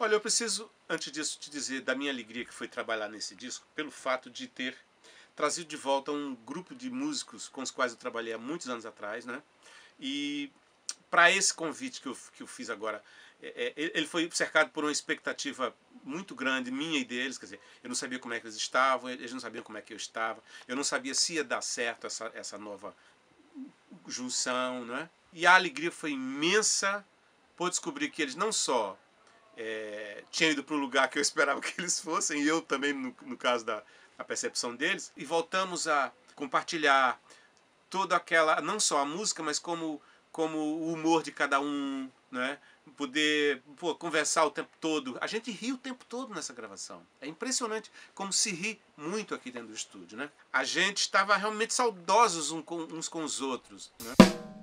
Olha, eu preciso, antes disso, te dizer da minha alegria que foi trabalhar nesse disco, pelo fato de ter trazido de volta um grupo de músicos com os quais eu trabalhei há muitos anos atrás, né? E para esse convite que eu, que eu fiz agora, é, é, ele foi cercado por uma expectativa muito grande, minha e deles, quer dizer, eu não sabia como é que eles estavam, eles não sabiam como é que eu estava, eu não sabia se ia dar certo essa, essa nova junção, né? E a alegria foi imensa por descobrir que eles não só é, tinha ido para o lugar que eu esperava que eles fossem, e eu também, no, no caso da, da percepção deles, e voltamos a compartilhar toda aquela, não só a música, mas como, como o humor de cada um, né? poder pô, conversar o tempo todo. A gente ri o tempo todo nessa gravação. É impressionante como se ri muito aqui dentro do estúdio, né? A gente estava realmente saudosos uns com os outros, né?